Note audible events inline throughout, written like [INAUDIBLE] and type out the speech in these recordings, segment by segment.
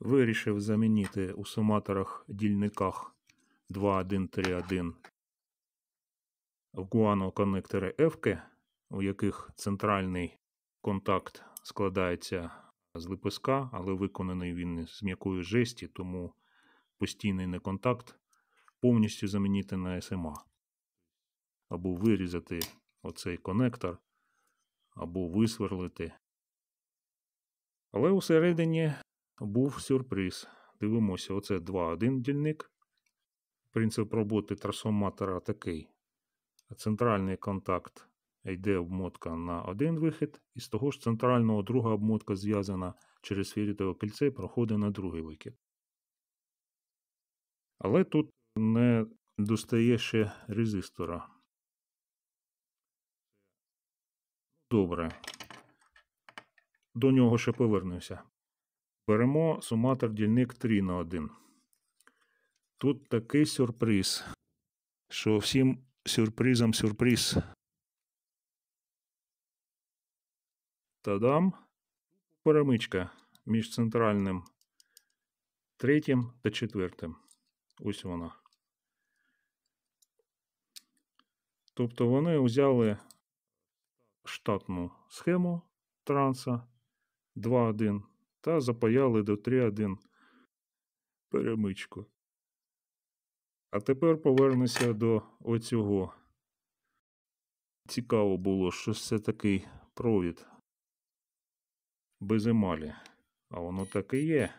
Вирішив замінити у суматорах дільниках 2.1.3.1 в Guano коннектори F, у яких центральний контакт складається з лепестка, але виконаний він з м'якої жесті, тому постійний неконтакт повністю замінити на SMA. Ем або вирізати оцей конектор, або висверлити. Але усередині був сюрприз. Дивимося, оце 2,1 дільник. Принцип роботи трансформатора такий. Центральний контакт йде обмотка на один вихід, і з того ж центрального друга обмотка зв'язана через фірітове кільце і проходить на другий вихід. Але тут не достає ще резистора. Добре. До нього ще повернуся. Беремо суматор дільник 3 на 1. Тут такий сюрприз, що всім сюрпризом сюрприз. Та-дам! перемичка між центральним третім та четвертим. Ось вона. Тобто вони взяли штатну схему транса 2-1 та запаяли до 3-1 перемичку. А тепер повернуся до оцього. Цікаво було, що це такий провід без емалі. А воно так і є.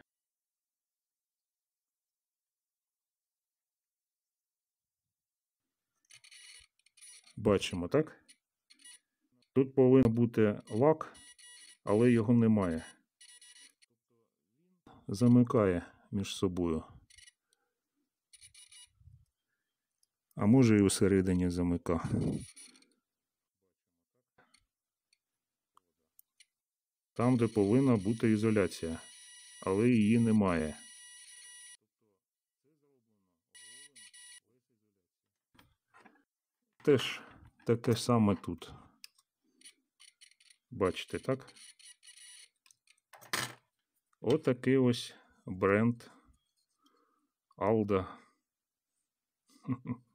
Бачимо, так? Тут повинен бути лак, але його немає замикає між собою. А може і усередині замика. Там, де повинна бути ізоляція, але її немає. Теж таке саме тут. Бачите, так? Отакий От ось бренд Алда. [LAUGHS]